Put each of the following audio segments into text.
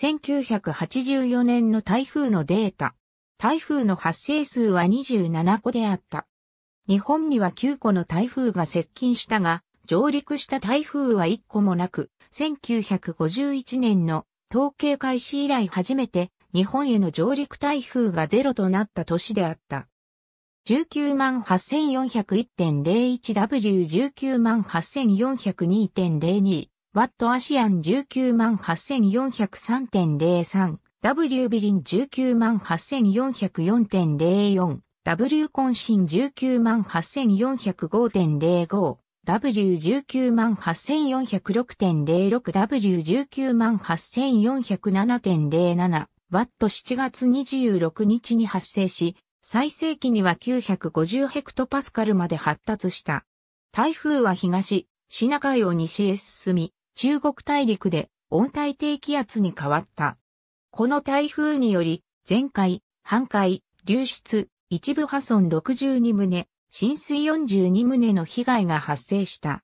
1984年の台風のデータ。台風の発生数は27個であった。日本には9個の台風が接近したが、上陸した台風は1個もなく、1951年の統計開始以来初めて日本への上陸台風がゼロとなった年であった。198,401.01W198,402.02 ワットアシアン19 8403.03、W ビリン19 8404.04、W コンシン19 8405.05、W19 8406.06、W19 8407.07、ワット7月26日に発生し、最盛期には950ヘクトパスカルまで発達した。台風は東、シナ海を西へ進み、中国大陸で温帯低気圧に変わった。この台風により、全壊、半壊、流出、一部破損62棟、浸水42棟の被害が発生した。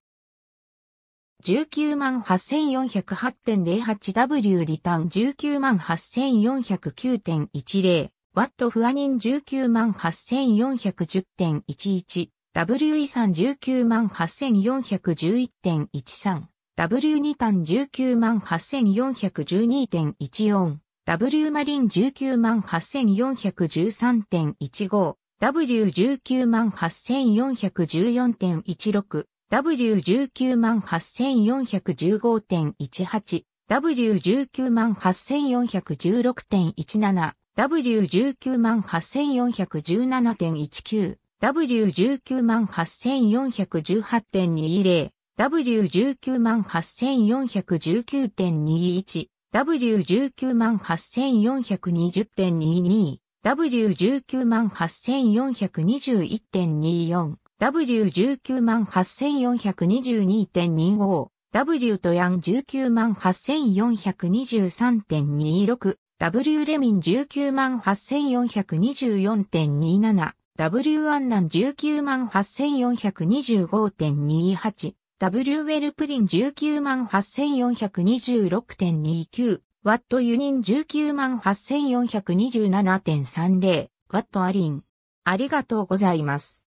198,408.08W リタン198,409.10ワット不ア人 198,410.11W 遺産198,411.13 W2 単19 8412.14、W マリン19 8413.15、W19 8414.16、W19 8415.18、W19 8416.17、W19 8417.19、W19 8418.20、W198,419.21、W198,420.22、W198,421.24、W198,422.25、W とヤン198,423.26、W レミン198,424.27、W アンナン198,425.28、W ウェルプリン198,426.29ワットユニン198,427.30ワットアリン。ありがとうございます。